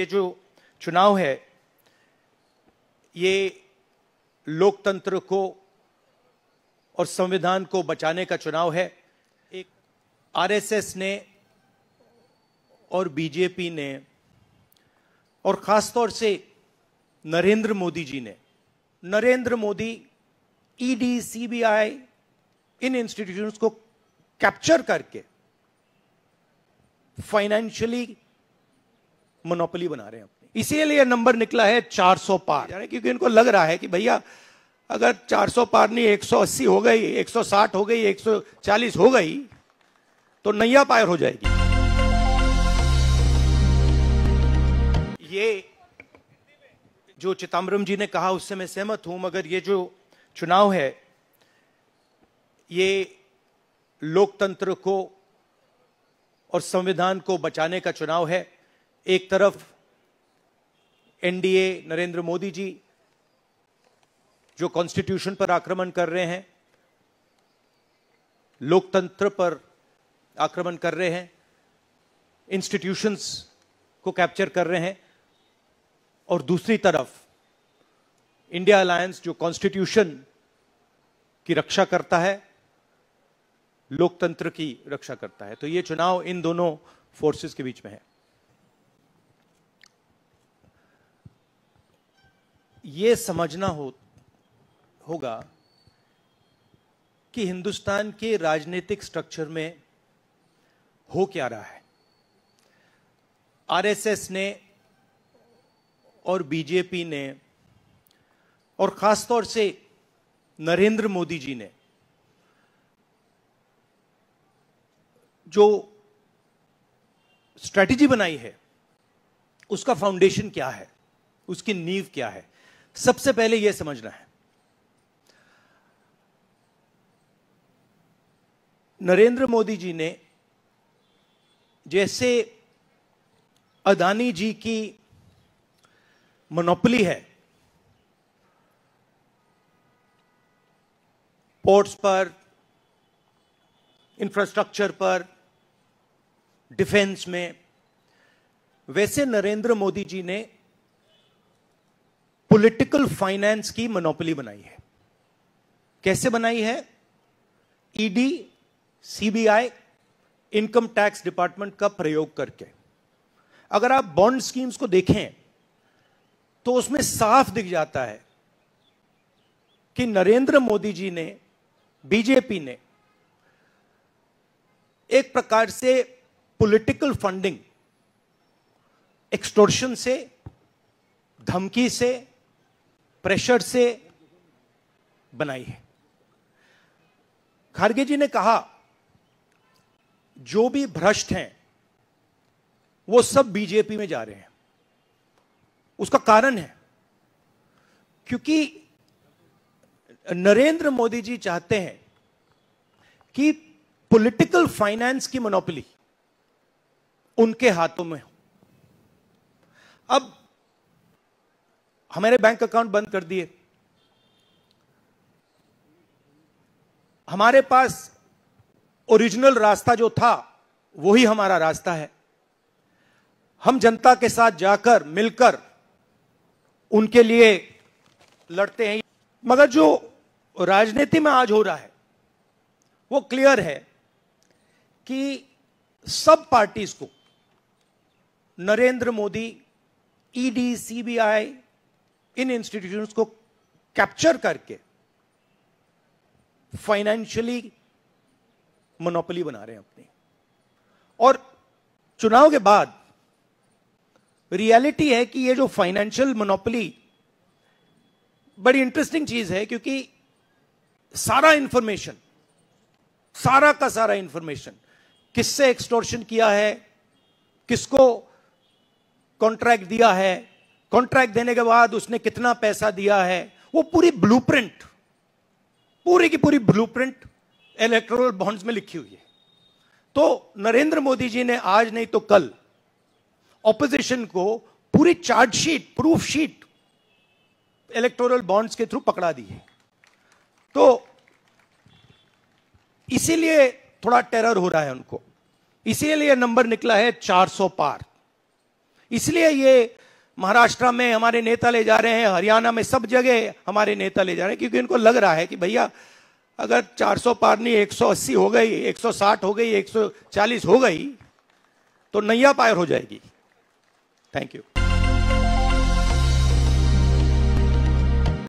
ये जो चुनाव है ये लोकतंत्र को और संविधान को बचाने का चुनाव है एक आरएसएस ने और बीजेपी ने और खासतौर से नरेंद्र मोदी जी ने Narendra Modi ED e CBI इन इंस्टीट्यूशंस को कैप्चर करके फाइनेंशियली मोनोपली बना रहे हैं इसीलिए नंबर निकला है 400 पार क्योंकि इनको लग रहा है कि भैया अगर 400 पार नहीं 180 हो गई 160 हो गई 140 हो गई तो नैया पायर हो जाएगी ये जो चिदम्बरम जी ने कहा उससे मैं सहमत हूं मगर ये जो चुनाव है ये लोकतंत्र को और संविधान को बचाने का चुनाव है एक तरफ एनडीए नरेंद्र मोदी जी जो कॉन्स्टिट्यूशन पर आक्रमण कर रहे हैं लोकतंत्र पर आक्रमण कर रहे हैं इंस्टीट्यूशंस को कैप्चर कर रहे हैं और दूसरी तरफ इंडिया अलायंस जो कॉन्स्टिट्यूशन की रक्षा करता है लोकतंत्र की रक्षा करता है तो ये चुनाव इन दोनों फोर्सेस के बीच में है ये समझना हो होगा कि हिंदुस्तान के राजनीतिक स्ट्रक्चर में हो क्या रहा है आरएसएस ने और बीजेपी ने और खासतौर से नरेंद्र मोदी जी ने जो स्ट्रैटेजी बनाई है उसका फाउंडेशन क्या है उसकी नींव क्या है सबसे पहले यह समझना है नरेंद्र मोदी जी ने जैसे अदानी जी की मोनोपली है पोर्ट्स पर इंफ्रास्ट्रक्चर पर डिफेंस में वैसे नरेंद्र मोदी जी ने पॉलिटिकल फाइनेंस की मोनोपोली बनाई है कैसे बनाई है ED CBI income tax department का प्रयोग करके अगर आप बॉन्ड स्कीम्स को देखें तो उसमें साफ दिख जाता है कि नरेंद्र मोदी जी ने बीजेपी ने एक प्रकार से पॉलिटिकल फंडिंग एक्सटोर्शन से धमकी से प्रेशर से बनाई है खारगे जी ने कहा जो भी भ्रष्ट हैं वो सब बीजेपी में जा रहे हैं उसका कारण है क्योंकि नरेंद्र मोदी जी चाहते हैं कि पॉलिटिकल फाइनेंस की मोनोपली उनके हाथों में हो अब हमारे बैंक अकाउंट बंद कर दिए हमारे पास ओरिजिनल रास्ता जो था वही हमारा रास्ता है हम जनता के साथ जाकर मिलकर उनके लिए लड़ते हैं मगर जो राजनीति में आज हो रहा है वो क्लियर है कि सब पार्टीज को Narendra Modi ED e CBI इन इंस्टीट्यूशंस को कैप्चर करके फाइनेंशियली मोनोपोली बना रहे हैं अपनी और चुनाव के बाद रियलिटी है कि ये जो फाइनेंशियल मोनोपोली बड़ी इंटरेस्टिंग चीज है क्योंकि सारा इंफॉर्मेशन सारा का सारा इंफॉर्मेशन किससे एक्सटोर्शन किया है किसको कॉन्ट्रैक्ट दिया है कॉन्ट्रैक्ट देने के बाद उसने कितना पैसा दिया है वो पूरी ब्लूप्रिंट पूरी की पूरी ब्लूप्रिंट इलेक्ट्रोल बॉन्ड्स में लिखी हुई है तो नरेंद्र मोदी जी ने आज नहीं तो कल ऑपोजिशन को पूरी chargesheet proof sheet electoral bonds के थ्रू पकड़ा दी है तो इसीलिए थोड़ा टेरर हो रहा है उनको इसीलिए नंबर निकला है 400 पार इसलिए ये महाराष्ट्र में हमारे नेता ले जा रहे हैं हरियाणा में सब जगह हमारे नेता ले जा रहे हैं क्योंकि इनको लग रहा है कि भैया अगर 400 पार नहीं 180 हो गई 160 हो गई 140 हो गई तो नैया पायर हो जाएगी थैंक यू